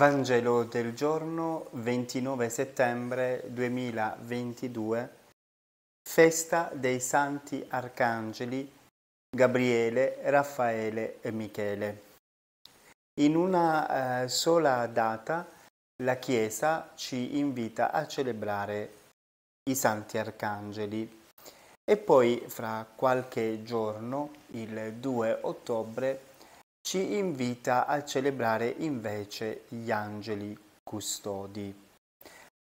Vangelo del giorno 29 settembre 2022, festa dei santi arcangeli Gabriele, Raffaele e Michele. In una eh, sola data la Chiesa ci invita a celebrare i santi arcangeli e poi fra qualche giorno, il 2 ottobre, ci invita a celebrare invece gli angeli custodi.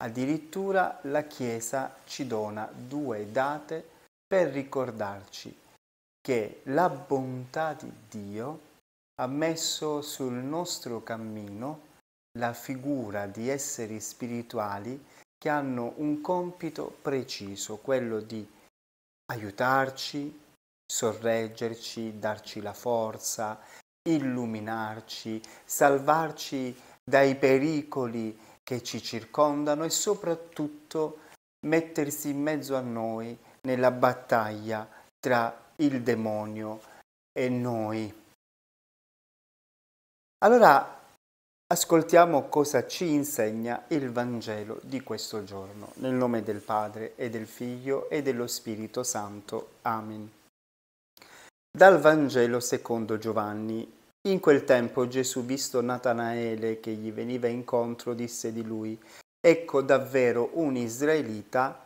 Addirittura la Chiesa ci dona due date per ricordarci che la bontà di Dio ha messo sul nostro cammino la figura di esseri spirituali che hanno un compito preciso, quello di aiutarci, sorreggerci, darci la forza, illuminarci, salvarci dai pericoli che ci circondano e soprattutto mettersi in mezzo a noi nella battaglia tra il demonio e noi. Allora ascoltiamo cosa ci insegna il Vangelo di questo giorno, nel nome del Padre e del Figlio e dello Spirito Santo. Amen. Dal Vangelo secondo Giovanni. In quel tempo Gesù, visto Natanaele che gli veniva incontro, disse di lui, Ecco davvero un israelita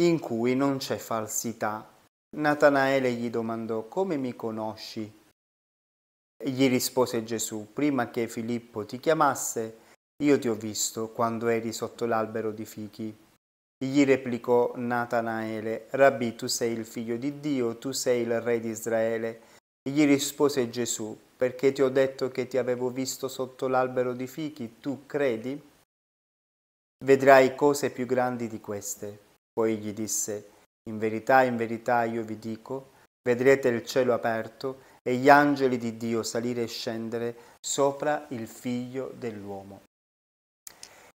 in cui non c'è falsità. Natanaele gli domandò, Come mi conosci? gli rispose Gesù, Prima che Filippo ti chiamasse, io ti ho visto quando eri sotto l'albero di fichi gli replicò Natanaele, Rabbi, tu sei il figlio di Dio, tu sei il re di Israele. Gli rispose Gesù, perché ti ho detto che ti avevo visto sotto l'albero di fichi, tu credi? Vedrai cose più grandi di queste. Poi gli disse, in verità, in verità io vi dico, vedrete il cielo aperto e gli angeli di Dio salire e scendere sopra il figlio dell'uomo.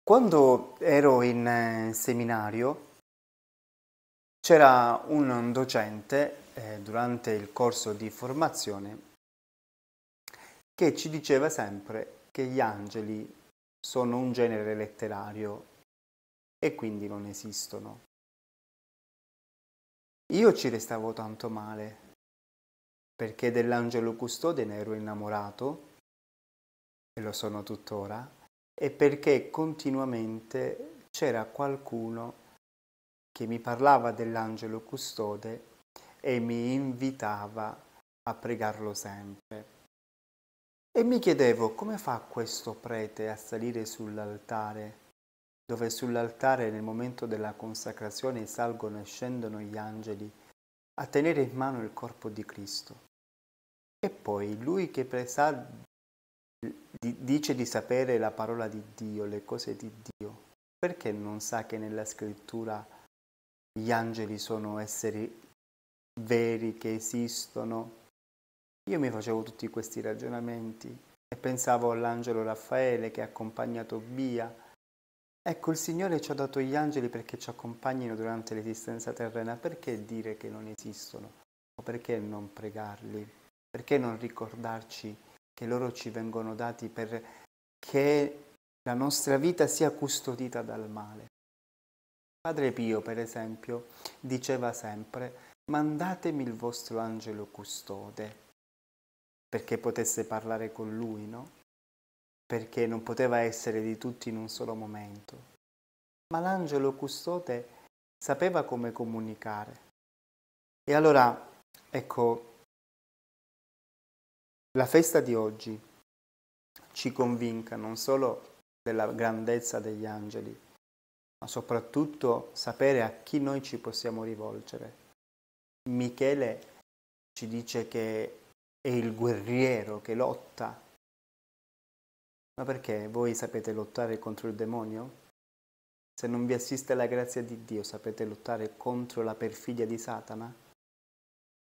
Quando ero in eh, seminario c'era un docente eh, durante il corso di formazione che ci diceva sempre che gli angeli sono un genere letterario e quindi non esistono. Io ci restavo tanto male perché dell'angelo custode ne ero innamorato e lo sono tuttora e perché continuamente c'era qualcuno che mi parlava dell'angelo custode e mi invitava a pregarlo sempre. E mi chiedevo come fa questo prete a salire sull'altare, dove sull'altare nel momento della consacrazione salgono e scendono gli angeli, a tenere in mano il corpo di Cristo. E poi lui che presa di, dice di sapere la parola di Dio, le cose di Dio, perché non sa che nella scrittura gli angeli sono esseri veri che esistono? Io mi facevo tutti questi ragionamenti e pensavo all'angelo Raffaele che ha accompagnato Tobia. Ecco, il Signore ci ha dato gli angeli perché ci accompagnino durante l'esistenza terrena. Perché dire che non esistono? O perché non pregarli? Perché non ricordarci che loro ci vengono dati perché la nostra vita sia custodita dal male. Padre Pio, per esempio, diceva sempre, mandatemi il vostro angelo custode, perché potesse parlare con lui, no? Perché non poteva essere di tutti in un solo momento. Ma l'angelo custode sapeva come comunicare. E allora, ecco, la festa di oggi ci convinca non solo della grandezza degli angeli, ma soprattutto sapere a chi noi ci possiamo rivolgere. Michele ci dice che è il guerriero che lotta. Ma perché voi sapete lottare contro il demonio? Se non vi assiste la grazia di Dio, sapete lottare contro la perfidia di Satana?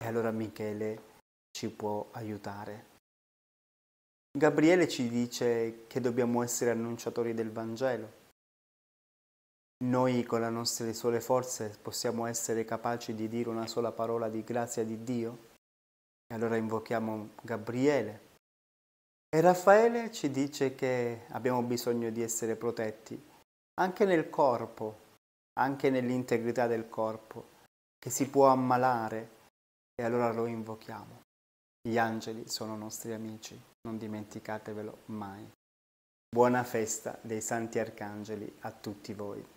E allora Michele ci può aiutare. Gabriele ci dice che dobbiamo essere annunciatori del Vangelo. Noi con le nostre sole forze possiamo essere capaci di dire una sola parola di grazia di Dio? E allora invochiamo Gabriele. E Raffaele ci dice che abbiamo bisogno di essere protetti anche nel corpo, anche nell'integrità del corpo, che si può ammalare e allora lo invochiamo. Gli angeli sono nostri amici, non dimenticatevelo mai. Buona festa dei santi arcangeli a tutti voi.